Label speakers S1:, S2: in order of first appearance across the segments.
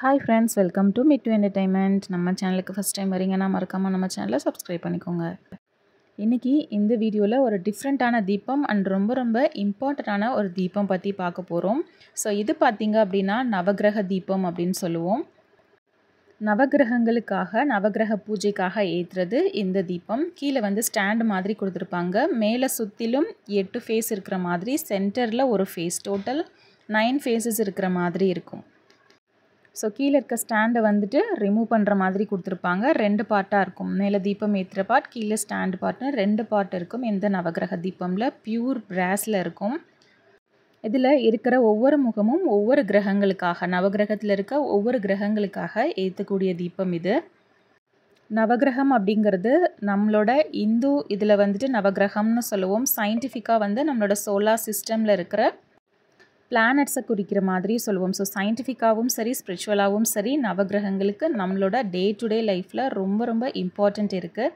S1: hi friends welcome to Mittu entertainment நம்ம சேனலுக்கு first time வரீங்கன்னா மறக்காமல் நம்ம சேனலை சப்ஸ்கிரைப் பண்ணிக்கோங்க இன்றைக்கி இந்த வீடியோவில் ஒரு டிஃப்ரெண்ட்டான தீபம் அண்ட் ரொம்ப ரொம்ப இம்பார்ட்டண்ட்டான ஒரு தீபம் பற்றி பார்க்க போகிறோம் ஸோ இது பார்த்திங்க அப்படின்னா நவகிரக தீபம் அப்படின்னு சொல்லுவோம் நவகிரகங்களுக்காக நவகிரக பூஜைக்காக ஏற்றுறது இந்த தீபம் கீழே வந்து ஸ்டாண்டு மாதிரி கொடுத்துருப்பாங்க மேலே சுற்றிலும் எட்டு ஃபேஸ் இருக்கிற மாதிரி சென்டரில் ஒரு ஃபேஸ் டோட்டல் நைன் ஃபேஸஸ் இருக்கிற மாதிரி இருக்கும் ஸோ கீழே இருக்க ஸ்டாண்டை வந்துட்டு ரிமூவ் பண்ணுற மாதிரி கொடுத்துருப்பாங்க ரெண்டு பார்ட்டாக இருக்கும் மேலே தீபம் ஏற்றுற பார்ட் கீழே ஸ்டாண்டு பார்ட்னு ரெண்டு பார்ட் இருக்கும் எந்த நவகிரக தீபமில் ப்யூர் பிராஸில் இருக்கும் இதில் இருக்கிற ஒவ்வொரு முகமும் ஒவ்வொரு கிரகங்களுக்காக நவகிரகத்தில் இருக்க ஒவ்வொரு கிரகங்களுக்காக ஏற்றக்கூடிய தீபம் இது நவகிரகம் அப்படிங்கிறது நம்மளோட இந்து இதில் வந்துட்டு நவகிரகம்னு சொல்லுவோம் சயின்டிஃபிக்காக வந்து நம்மளோட சோலார் சிஸ்டமில் இருக்கிற பிளானட்ஸை குறிக்கிற மாதிரி சொல்லுவோம் ஸோ சயின்டிஃபிக்காகவும் சரி ஸ்பிரிச்சுவலாகவும் சரி நவகிரகங்களுக்கு நம்மளோட டே டு டே லைஃப்பில் ரொம்ப ரொம்ப இம்பார்ட்டண்ட் இருக்குது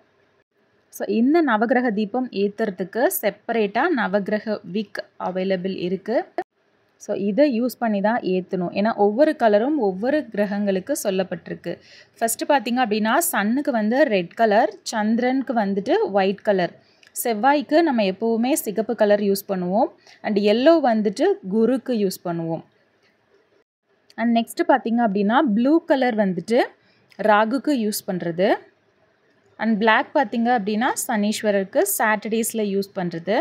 S1: ஸோ இந்த நவகிரக தீபம் ஏற்றுறதுக்கு செப்பரேட்டாக நவகிரக விக் அவைலபிள் இருக்குது ஸோ இதை யூஸ் பண்ணி தான் ஏற்றணும் ஏன்னா ஒவ்வொரு கலரும் ஒவ்வொரு கிரகங்களுக்கு சொல்லப்பட்டிருக்கு ஃபஸ்ட்டு பார்த்தீங்க அப்படின்னா சன்னுக்கு வந்து ரெட் கலர் சந்திரனுக்கு வந்துட்டு ஒயிட் கலர் செவ்வாய்க்கு நம்ம எப்போவுமே சிகப்பு கலர் யூஸ் பண்ணுவோம் அண்ட் எல்லோ வந்துட்டு குருக்கு யூஸ் பண்ணுவோம் அண்ட் நெக்ஸ்ட்டு பார்த்திங்க அப்படின்னா ப்ளூ கலர் வந்துட்டு ராகுக்கு யூஸ் பண்ணுறது அண்ட் பிளாக் பார்த்திங்க அப்படின்னா சனீஸ்வரருக்கு சாட்டர்டேஸில் யூஸ் பண்ணுறது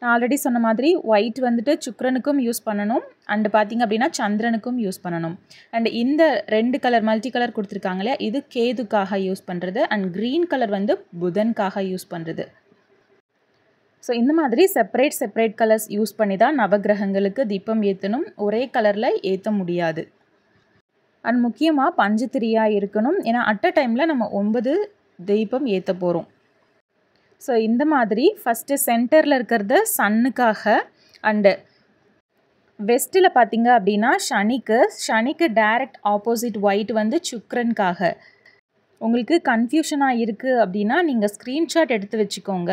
S1: நான் ஆல்ரெடி சொன்ன மாதிரி ஒயிட் வந்துட்டு சுக்ரனுக்கும் யூஸ் பண்ணணும் அண்டு பார்த்திங்க அப்படின்னா சந்திரனுக்கும் யூஸ் பண்ணணும் அண்ட் இந்த ரெண்டு கலர் மல்டி கலர் கொடுத்துருக்காங்களே இது கேதுக்காக யூஸ் பண்ணுறது அண்ட் க்ரீன் கலர் வந்து புதனுக்காக யூஸ் பண்ணுறது ஸோ இந்த மாதிரி செப்பரேட் செப்பரேட் கலர்ஸ் யூஸ் பண்ணி தான் நவகிரகங்களுக்கு தீபம் ஏற்றணும் ஒரே கலரில் ஏற்ற முடியாது அண்ட் முக்கியமாக பஞ்சு திரியாக இருக்கணும் ஏன்னா அட் டைமில் நம்ம ஒன்பது தீபம் ஏற்ற போகிறோம் ஸோ இந்த மாதிரி ஃபஸ்ட்டு சென்டரில் இருக்கிறத சன்னுக்காக அண்டு வெஸ்ட்டில் பார்த்தீங்க அப்படின்னா சனிக்கு சனிக்கு டைரக்ட் ஆப்போசிட் ஒயிட் வந்து சுக்ரனுக்காக உங்களுக்கு கன்ஃபியூஷனாக இருக்குது அப்படின்னா நீங்கள் ஸ்க்ரீன்ஷாட் எடுத்து வச்சுக்கோங்க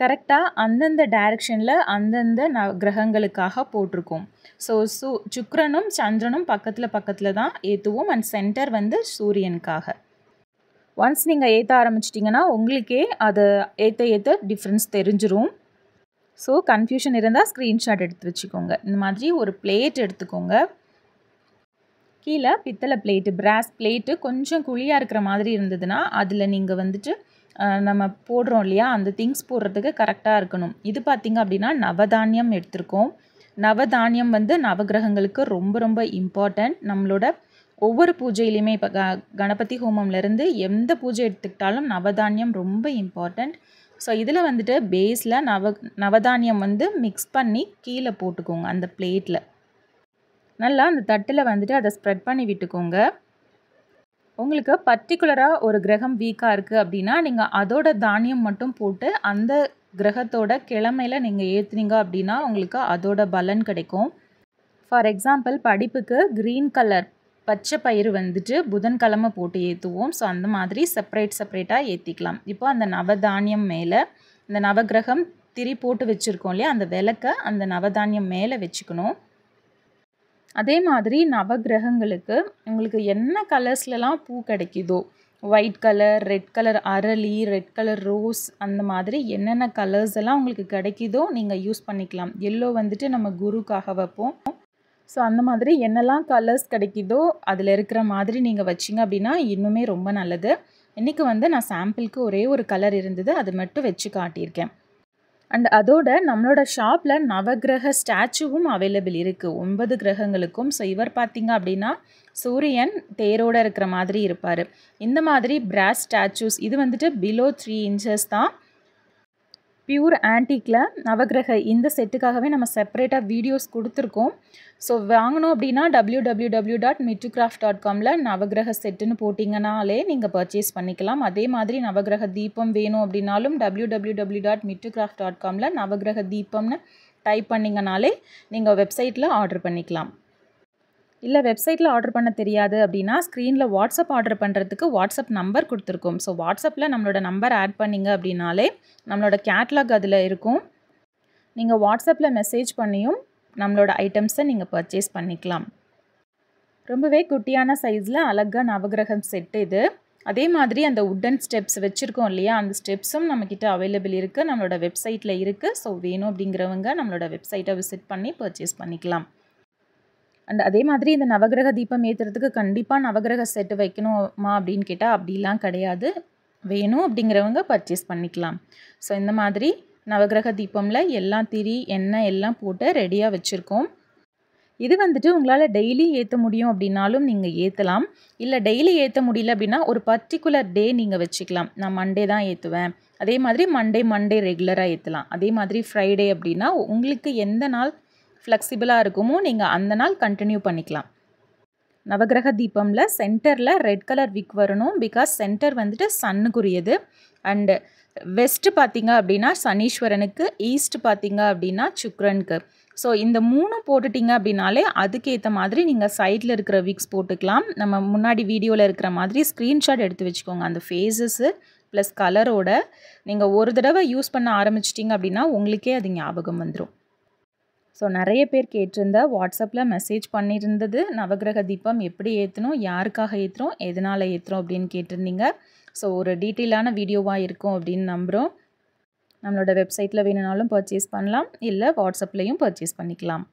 S1: கரெக்டாக அந்தந்த டைரக்ஷனில் அந்தந்த ந கிரகங்களுக்காக போட்டிருக்கோம் ஸோ சு சுக்ரனும் சந்திரனும் பக்கத்தில் பக்கத்தில் தான் ஏற்றுவோம் அண்ட் சென்டர் வந்து சூரியனுக்காக ஒன்ஸ் நீங்கள் ஏற்ற ஆரம்பிச்சிட்டிங்கன்னா உங்களுக்கே அதை ஏற்ற ஏற்ற டிஃப்ரென்ஸ் தெரிஞ்சிரும் ஸோ கன்ஃபியூஷன் இருந்தால் ஸ்க்ரீன்ஷாட் எடுத்து வச்சுக்கோங்க இந்த மாதிரி ஒரு பிளேட் எடுத்துக்கோங்க கீழே பித்தளை பிளேட்டு பிராஸ் பிளேட்டு கொஞ்சம் குழியாக இருக்கிற மாதிரி இருந்ததுன்னா அதில் நீங்கள் வந்துட்டு நம்ம போடுறோம் இல்லையா அந்த திங்ஸ் போடுறதுக்கு கரெக்டாக இருக்கணும் இது பார்த்திங்க அப்படின்னா நவதானியம் எடுத்திருக்கோம் நவதானியம் வந்து நவகிரகங்களுக்கு ரொம்ப ரொம்ப இம்பார்ட்டண்ட் நம்மளோட ஒவ்வொரு பூஜையிலையுமே இப்போ க கணபதி ஹோமம்லேருந்து எந்த பூஜை எடுத்துக்கிட்டாலும் நவதானியம் ரொம்ப இம்பார்ட்டண்ட் ஸோ இதில் வந்துட்டு பேஸில் நவ நவதானியம் வந்து மிக்ஸ் பண்ணி கீழே போட்டுக்கோங்க அந்த பிளேட்டில் நல்லா அந்த தட்டில் வந்துட்டு அதை ஸ்ப்ரெட் பண்ணி விட்டுக்கோங்க உங்களுக்கு பர்டிகுலராக ஒரு கிரகம் வீக்காக இருக்குது அப்படின்னா நீங்கள் அதோட தானியம் மட்டும் போட்டு அந்த கிரகத்தோட கிழமையில் நீங்கள் ஏற்றுனீங்க அப்படின்னா உங்களுக்கு அதோட பலன் கிடைக்கும் ஃபார் எக்ஸாம்பிள் படிப்புக்கு க்ரீன் கலர் பச்சை பயிறு வந்துட்டு புதன்கிழமை போட்டு ஏற்றுவோம் ஸோ அந்த மாதிரி செப்பரேட் செப்பரேட்டாக ஏற்றிக்கலாம் இப்போ அந்த நவதானியம் மேலே இந்த நவகிரகம் திரி போட்டு வச்சுருக்கோம் இல்லையா அந்த விளக்க அந்த நவதானியம் மேலே வச்சுக்கணும் அதே மாதிரி நவகிரகங்களுக்கு உங்களுக்கு என்ன கலர்ஸ்லலாம் பூ கிடைக்குதோ ஒயிட் கலர் ரெட் கலர் அரளி ரெட் கலர் ரோஸ் அந்த மாதிரி என்னென்ன கலர்ஸ் எல்லாம் உங்களுக்கு கிடைக்குதோ நீங்கள் யூஸ் பண்ணிக்கலாம் எல்லோ வந்துட்டு நம்ம குருக்காக வைப்போம் ஸோ அந்த மாதிரி என்னெல்லாம் கலர்ஸ் கிடைக்குதோ அதில் இருக்கிற மாதிரி நீங்கள் வச்சிங்க அப்படின்னா இன்னுமே ரொம்ப நல்லது இன்றைக்கி வந்து நான் சாம்பிளுக்கு ஒரே ஒரு கலர் இருந்தது அது மட்டும் வச்சு காட்டியிருக்கேன் அண்ட் அதோட நம்மளோட ஷாப்பில் நவகிரக ஸ்டாச்சுவும் அவைலபிள் இருக்குது ஒன்பது கிரகங்களுக்கும் ஸோ இவர் பார்த்திங்க அப்படின்னா சூரியன் தேரோடு இருக்கிற மாதிரி இருப்பார் இந்த மாதிரி பிராஸ் ஸ்டாச்சூஸ் இது வந்துட்டு பிலோ த்ரீ இன்ச்சஸ் தான் பியூர் ஆன்டிக்கில் நவகிரக இந்த செட்டுக்காகவே நம்ம செப்பரேட்டாக வீடியோஸ் கொடுத்துருக்கோம் ஸோ வாங்கணும் அப்படின்னா W W W dot Mittu craft dot காமில் நவகிரக செட்டுன்னு போட்டிங்கனாலே நீங்கள் பர்ச்சேஸ் பண்ணிக்கலாம் அதே மாதிரி நவகிரக தீபம் வேணும் அப்படின்னாலும் W W W dot Mittu craft dot காமில் நவகிரக தீபம்னு டைப் பண்ணிங்கனாலே நீங்கள் வெப்சைட்டில் ஆர்டர் பண்ணிக்கலாம் இல்லை வெப்சைட்டில் ஆர்டர் பண்ண தெரியாது அப்படின்னா ஸ்க்ரீனில் வாட்ஸ்அப் ஆர்டர் பண்ணுறதுக்கு வாட்ஸ்அப் நம்பர் கொடுத்துருக்கோம் ஸோ வாட்ஸ்அப்பில் நம்மளோட நம்பர் ஆட் பண்ணிங்க அப்படின்னாலே நம்மளோட கேட்லாக் அதில் இருக்கும் நீங்கள் வாட்ஸ்அப்பில் மெசேஜ் பண்ணியும் நம்மளோட ஐட்டம்ஸை நீங்கள் பர்ச்சேஸ் பண்ணிக்கலாம் ரொம்பவே குட்டியான சைஸில் அழகாக நவகிரகம் செட்டு இது அதே மாதிரி அந்த உட்டன் ஸ்டெப்ஸ் வச்சுருக்கோம் இல்லையா அந்த ஸ்டெப்ஸும் நம்மக்கிட்ட அவைலபிள் இருக்குது நம்மளோட வெப்சைட்டில் இருக்குது ஸோ வேணும் அப்படிங்கிறவங்க நம்மளோட வெப்சைட்டை விசிட் பண்ணி பர்ச்சேஸ் பண்ணிக்கலாம் அண்ட் அதே மாதிரி இந்த நவகிரக தீபம் ஏற்றுறதுக்கு கண்டிப்பாக நவகிரக செட்டு வைக்கணுமா அப்படின்னு கேட்டால் அப்படிலாம் கிடையாது வேணும் அப்படிங்கிறவங்க பர்ச்சேஸ் பண்ணிக்கலாம் ஸோ இந்த மாதிரி நவகிரக தீபமில் எல்லாம் திரி எண்ணெய் எல்லாம் போட்டு ரெடியாக வச்சுருக்கோம் இது வந்துட்டு உங்களால் டெய்லி ஏற்ற முடியும் அப்படின்னாலும் நீங்கள் ஏற்றலாம் இல்லை டெய்லி ஏற்ற முடியல அப்படின்னா ஒரு பர்டிகுலர் டே நீங்கள் வச்சுக்கலாம் நான் மண்டே தான் ஏற்றுவேன் அதே மாதிரி மண்டே மண்டே ரெகுலராக ஏற்றலாம் அதே மாதிரி ஃப்ரைடே அப்படின்னா உங்களுக்கு எந்த நாள் ஃப்ளெக்சிபிளாக இருக்குமோ நீங்கள் அந்த நாள் கண்டினியூ பண்ணிக்கலாம் நவகிரக தீபமில் சென்டரில் ரெட் கலர் விக் வரணும் பிகாஸ் சென்டர் வந்துட்டு சன்னுக்குரியது அண்டு வெஸ்ட்டு பார்த்தீங்க அப்படின்னா சனீஸ்வரனுக்கு ஈஸ்ட் பார்த்தீங்க அப்படின்னா சுக்ரனுக்கு ஸோ இந்த மூணும் போட்டுட்டிங்க அப்படின்னாலே அதுக்கேற்ற மாதிரி நீங்கள் சைடில் இருக்கிற விக்ஸ் போட்டுக்கலாம் நம்ம முன்னாடி வீடியோவில் இருக்கிற மாதிரி ஸ்க்ரீன்ஷாட் எடுத்து வச்சுக்கோங்க அந்த ஃபேஸஸ்ஸு ப்ளஸ் கலரோட நீங்கள் ஒரு தடவை யூஸ் பண்ண ஆரம்பிச்சிட்டிங்க அப்படின்னா உங்களுக்கே அது ஞாபகம் வந்துடும் ஸோ நிறைய பேர் கேட்டிருந்தா வாட்ஸ்அப்பில் மெசேஜ் பண்ணியிருந்தது நவகிரக தீபம் எப்படி ஏற்றணும் யாருக்காக ஏற்றுறோம் எதனால் ஏற்றுறோம் அப்படின்னு கேட்டிருந்தீங்க ஸோ ஒரு டீட்டெயிலான வீடியோவாக இருக்கும் அப்படின்னு நம்புகிறோம் நம்மளோட வெப்சைட்டில் வேணும்னாலும் பர்ச்சேஸ் பண்ணலாம் இல்லை வாட்ஸ்அப்லேயும் பர்ச்சேஸ் பண்ணிக்கலாம்